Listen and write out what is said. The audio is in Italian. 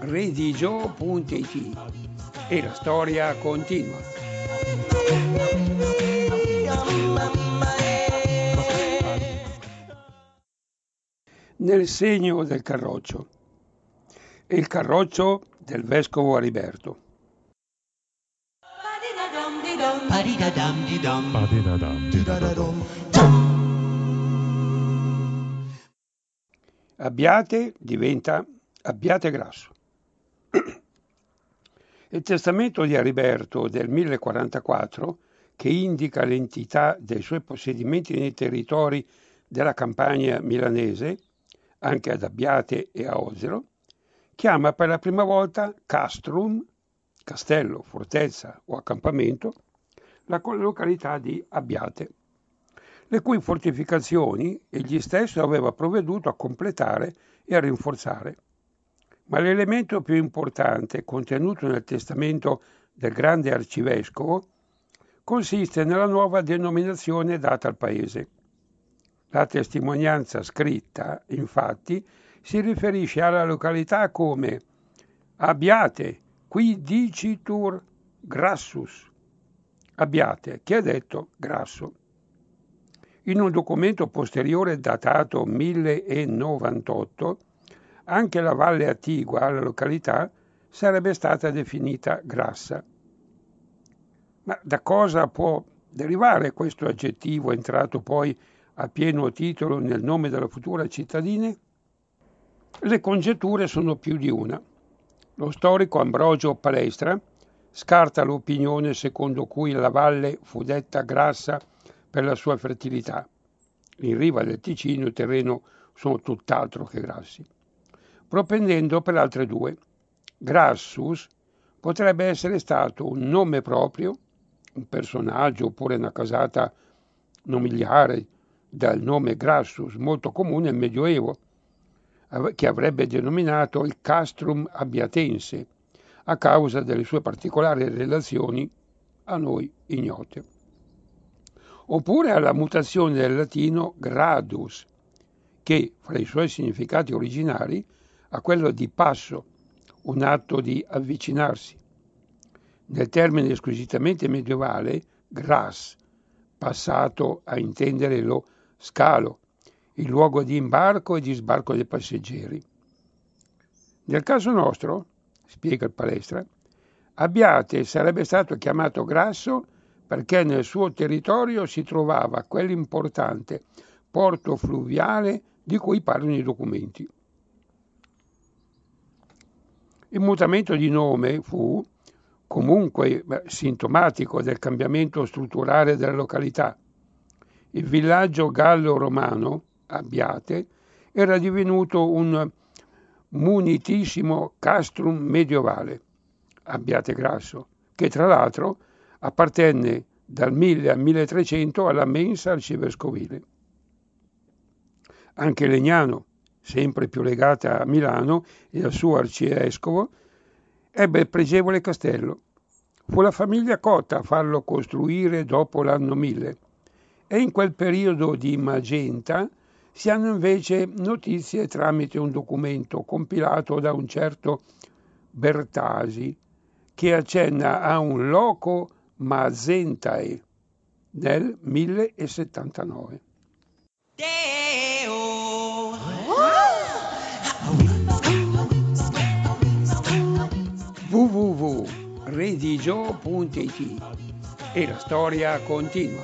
redigio.it e la storia continua. Nel segno del carroccio il carroccio del vescovo Ariberto. Abbiate diventa abbiate grasso. Il testamento di Ariberto del 1044, che indica l'entità dei suoi possedimenti nei territori della campagna milanese, anche ad Abbiate e a Osero, chiama per la prima volta castrum, castello, fortezza o accampamento, la località di Abbiate, le cui fortificazioni egli stesso aveva provveduto a completare e a rinforzare. Ma l'elemento più importante contenuto nel testamento del grande arcivescovo consiste nella nuova denominazione data al paese. La testimonianza scritta, infatti, si riferisce alla località come Abbiate, qui dicitur Grassus. Abbiate, chi ha detto grasso. In un documento posteriore datato 1098 anche la valle attigua alla località sarebbe stata definita grassa. Ma da cosa può derivare questo aggettivo entrato poi a pieno titolo nel nome della futura cittadina? Le congetture sono più di una. Lo storico Ambrogio Palestra scarta l'opinione secondo cui la valle fu detta grassa per la sua fertilità. In riva del Ticino i terreni sono tutt'altro che grassi propendendo per altre due. Grassus potrebbe essere stato un nome proprio, un personaggio oppure una casata nobiliare dal nome Grassus, molto comune nel Medioevo, che avrebbe denominato il castrum abbiatense, a causa delle sue particolari relazioni a noi ignote. Oppure alla mutazione del latino gradus, che fra i suoi significati originari a quello di passo, un atto di avvicinarsi. Nel termine squisitamente medievale, gras, passato a intendere lo scalo, il luogo di imbarco e di sbarco dei passeggeri. Nel caso nostro, spiega il palestra, Abbiate sarebbe stato chiamato Grasso perché nel suo territorio si trovava quell'importante porto fluviale di cui parlano i documenti. Il mutamento di nome fu comunque sintomatico del cambiamento strutturale della località. Il villaggio gallo-romano, Abbiate, era divenuto un munitissimo castrum medievale, Abbiate Grasso, che tra l'altro appartenne dal 1000 al 1300 alla mensa arcivescovile. Anche Legnano, sempre più legata a Milano e al suo arcivescovo, ebbe il pregevole castello. Fu la famiglia Cotta a farlo costruire dopo l'anno 1000 e in quel periodo di Magenta si hanno invece notizie tramite un documento compilato da un certo Bertasi che accenna a un loco Mazentae nel 1079. Yeah. yo.it. y la historia continua.